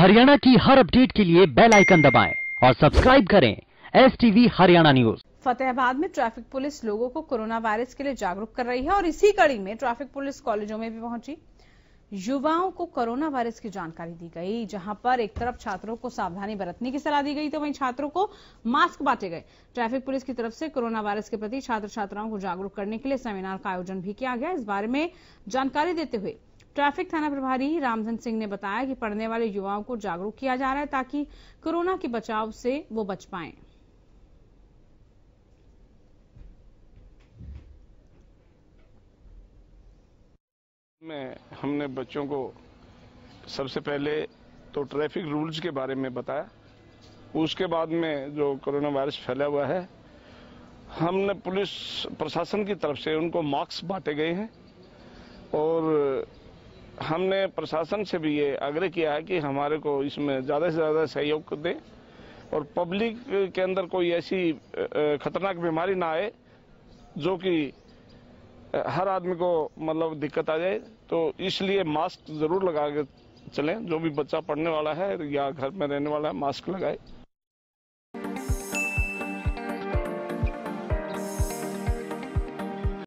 हरियाणा की हर अपडेट के लिए बेल आइकन दबाएं और सब्सक्राइब करें S TV Haryana news Fatehabad में ट्रैफिक पुलिस लोगों को कोरोना वायरस के लिए जागरूक कर रही है और इसी कड़ी में ट्रैफिक पुलिस कॉलेजों में भी पहुंची युवाओं को कोरोना वायरस की जानकारी दी गई जहां पर एक तरफ छात्रों को सावधानी बरतने की सलाह दी गई तो वहीं छात्रों को मास्क बांटे गए ट्रैफिक पुलिस की तरफ से कोरोना वायरस के प्रति छात्र छात्राओं को जागरूक करने के लिए सेमिनार का आयोजन भी किया गया इस बारे में जानकारी देते हुए ट्रैफिक थाना प्रभारी रामधन सिंह ने बताया कि पढ़ने वाले युवाओं को जागरूक किया जा रहा है ताकि कोरोना के बचाव से वो बच पाएं। में हमने बच्चों को सबसे पहले तो ट्रैफिक रूल्स के बारे में बताया उसके बाद में जो कोरोना वायरस फैला हुआ है हमने पुलिस प्रशासन की तरफ से उनको मास्क बांटे गए हैं और हमने प्रशासन से भी ये आग्रह किया है कि हमारे को इसमें ज़्यादा से ज़्यादा सहयोग दें और पब्लिक के अंदर कोई ऐसी खतरनाक बीमारी ना आए जो कि हर आदमी को मतलब दिक्कत आ जाए तो इसलिए मास्क ज़रूर लगा के चलें जो भी बच्चा पढ़ने वाला है या घर में रहने वाला है मास्क लगाए